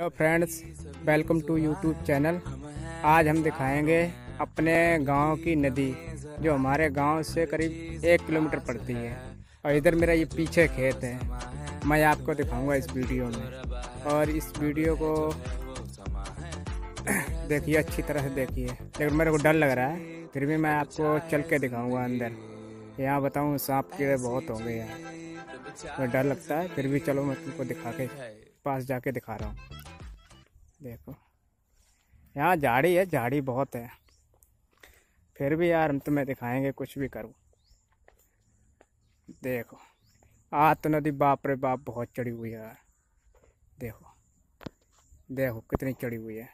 hello friends welcome to YouTube channel आज हम दिखाएंगे अपने गांव की नदी जो हमारे गांव से करीब एक किलोमीटर पड़ती है और इधर मेरा ये पीछे खेत है मैं आपको दिखाऊंगा इस वीडियो में और इस वीडियो को देखिए अच्छी तरह से देखिए लेकिन मेरे को डर लग रहा है फिर भी मैं आपको चल के दिखाऊँगा अंदर यहाँ बताऊँ सांप कीड़े बहुत हो गए हैं तो डर लगता है फिर भी चलो मैं तुमको दिखा के पास जाके दिखा रहा हूँ देखो यहाँ झाड़ी है झाड़ी बहुत है फिर भी यार हम तुम्हें दिखाएंगे कुछ भी करूँ देखो आ तो नदी बाप रे बाप बहुत चढ़ी हुई है यार देखो देखो कितनी चढ़ी हुई है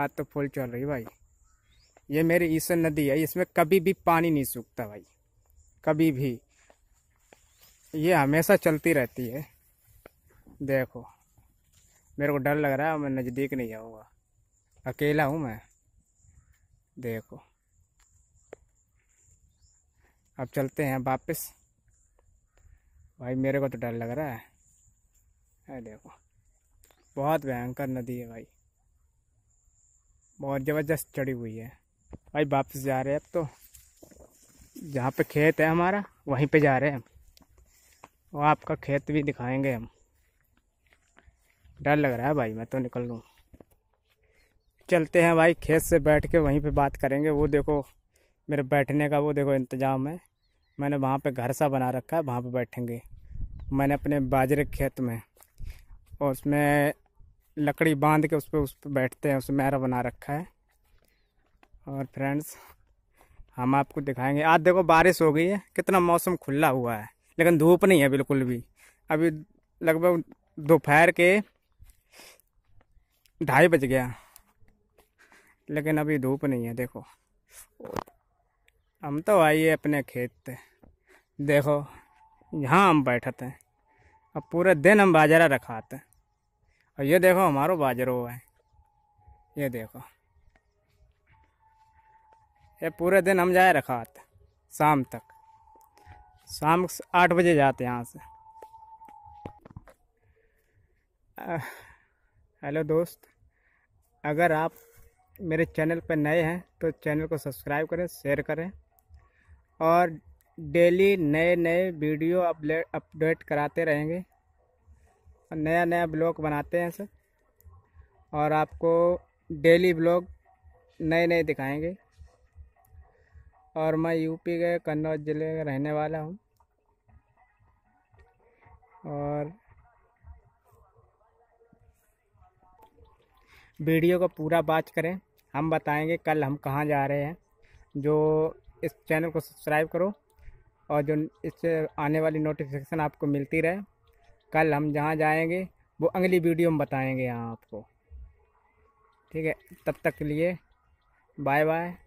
आज तो फुल चल रही भाई ये मेरी ईसन नदी है इसमें कभी भी पानी नहीं सूखता भाई कभी भी ये हमेशा चलती रहती है देखो मेरे को डर लग रहा है मैं नज़दीक नहीं जाऊँगा अकेला हूँ मैं देखो अब चलते हैं वापस भाई मेरे को तो डर लग रहा है है देखो बहुत भयंकर नदी है भाई बहुत ज़बरदस्त चढ़ी हुई है भाई वापस जा रहे हैं अब तो जहाँ पे खेत है हमारा वहीं पे जा रहे हैं और आपका खेत भी दिखाएंगे हम डर लग रहा है भाई मैं तो निकल लूँ चलते हैं भाई खेत से बैठ के वहीं पे बात करेंगे वो देखो मेरे बैठने का वो देखो इंतज़ाम है मैंने वहाँ पे घर सा बना रखा है वहाँ पे बैठेंगे मैंने अपने बाजरे खेत में और उसमें लकड़ी बांध के उस पर उस पर बैठते हैं उसमें मैरा बना रखा है और फ्रेंड्स हम आपको दिखाएंगे आज देखो बारिश हो गई है कितना मौसम खुला हुआ है लेकिन धूप नहीं है बिल्कुल भी अभी लगभग दोपहर के ढाई बज गया लेकिन अभी धूप नहीं है देखो हम तो आइए अपने खेत पे देखो यहाँ हम बैठते हैं अब पूरे दिन हम बाजरा रखाते हैं और ये देखो हमारो बाजरो है ये देखो ये पूरे दिन हम जाए रखाते शाम तक शाम आठ बजे जाते यहाँ से हेलो दोस्त अगर आप मेरे चैनल पर नए हैं तो चैनल को सब्सक्राइब करें शेयर करें और डेली नए नए वीडियो अपडेट अपडेट कराते रहेंगे और नया नया ब्लॉग बनाते हैं सर और आपको डेली ब्लॉग नए नए दिखाएंगे और मैं यूपी के कन्नौज ज़िले का रहने वाला हूँ और वीडियो का पूरा बात करें हम बताएंगे कल हम कहाँ जा रहे हैं जो इस चैनल को सब्सक्राइब करो और जो इससे आने वाली नोटिफिकेशन आपको मिलती रहे कल हम जहाँ जाएंगे वो अगली वीडियो में बताएंगे यहाँ आपको ठीक है तब तक के लिए बाय बाय